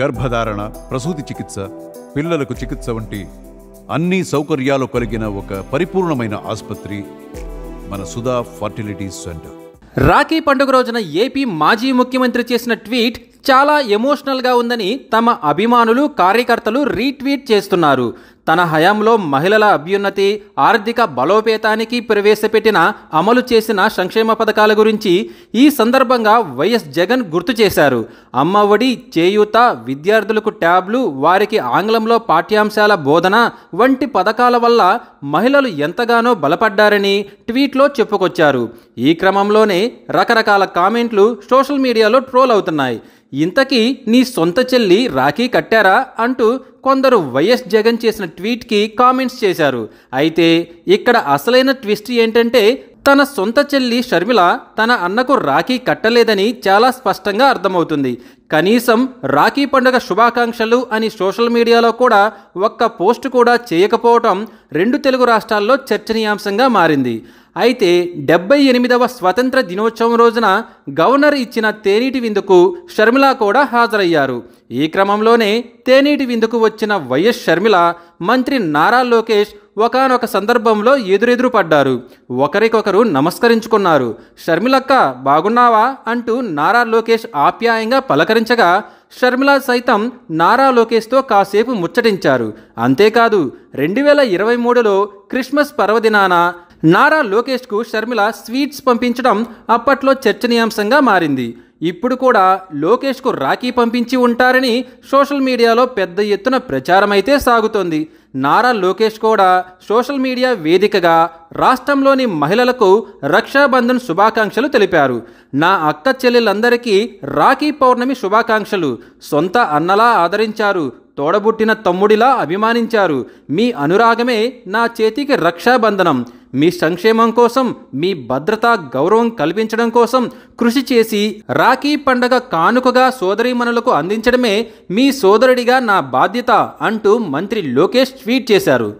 గర్భధారణ ప్రసూతి చికిత్స పిల్లలకు చికిత్స వంటి అన్ని సౌకర్యాలు కలిగిన ఒక పరిపూర్ణమైన ఆసుపత్రి మన సుధా ఫర్టిలిటీ సెంటర్ రాఖీ పండుగ రోజున ఏపీ మాజీ ముఖ్యమంత్రి చేసిన ట్వీట్ చాలా ఎమోషనల్గా ఉందని తమ అభిమానులు కార్యకర్తలు రీట్వీట్ చేస్తున్నారు తన హయాంలో మహిళల అభ్యున్నతి ఆర్థిక బలోపేతానికి ప్రవేశపెట్టిన అమలు చేసిన సంక్షేమ పథకాల గురించి ఈ సందర్భంగా వైఎస్ జగన్ గుర్తు చేశారు అమ్మఒడి చేయూత విద్యార్థులకు ట్యాబ్లు వారికి ఆంగ్లంలో పాఠ్యాంశాల బోధన వంటి పథకాల వల్ల మహిళలు ఎంతగానో బలపడ్డారని ట్వీట్లో చెప్పుకొచ్చారు ఈ క్రమంలోనే రకరకాల కామెంట్లు సోషల్ మీడియాలో ట్రోల్ అవుతున్నాయి ఇంతకీ నీ సొంత చెల్లి రాఖీ కట్టారా అంటూ కొందరు వైఎస్ జగన్ చేసిన ట్వీట్కి కామెంట్స్ చేశారు అయితే ఇక్కడ అసలైన ట్విస్ట్ ఏంటంటే తన సొంత చెల్లి షర్మిల తన అన్నకు రాఖీ కట్టలేదని చాలా స్పష్టంగా అర్థమవుతుంది కనీసం రాఖీ పండుగ శుభాకాంక్షలు అని సోషల్ మీడియాలో కూడా ఒక్క పోస్ట్ కూడా చేయకపోవటం రెండు తెలుగు రాష్ట్రాల్లో చర్చనీయాంశంగా మారింది అయితే డెబ్బై ఎనిమిదవ స్వతంత్ర దినోత్సవం రోజున గవర్నర్ ఇచ్చిన తేనీటి విందుకు షర్మిల కూడా హాజరయ్యారు ఈ క్రమంలోనే తేనీటి విందుకు వచ్చిన వైఎస్ షర్మిల మంత్రి నారా లోకేష్ ఒకనొక సందర్భంలో ఎదురెదురు పడ్డారు ఒకరికొకరు నమస్కరించుకున్నారు షర్మిలక్క బాగున్నావా అంటూ నారా లోకేష్ ఆప్యాయంగా పలకరించగా షర్మిల సైతం నారా లోకేష్తో కాసేపు ముచ్చటించారు అంతేకాదు రెండు వేల ఇరవై మూడులో క్రిస్మస్ పర్వదినాన నారా లోకేష్కు షర్మిల స్వీట్స్ పంపించడం అప్పట్లో చర్చనీయాంశంగా మారింది ఇప్పుడు కూడా లోకేష్కు రాఖీ పంపించి ఉంటారని సోషల్ మీడియాలో పెద్ద ఎత్తున ప్రచారమైతే సాగుతోంది నారా లోకేష్ కూడా సోషల్ మీడియా వేదికగా రాష్ట్రంలోని మహిళలకు రక్షాబంధన్ శుభాకాంక్షలు తెలిపారు నా అక్క చెల్లెలందరికీ రాఖీ పౌర్ణమి శుభాకాంక్షలు సొంత అన్నలా ఆదరించారు తోడబుట్టిన తమ్ముడిలా అభిమానించారు మీ అనురాగమే నా చేతికి రక్షాబంధనం మీ సంక్షేమం కోసం మీ భద్రత గౌరవం కల్పించడం కోసం కృషి చేసి రాఖీ పండగ కానుకగా సోదరీమణులకు అందించడమే మీ సోదరుడిగా నా బాధ్యత అంటూ మంత్రి లోకేష్ ట్వీట్ చేశారు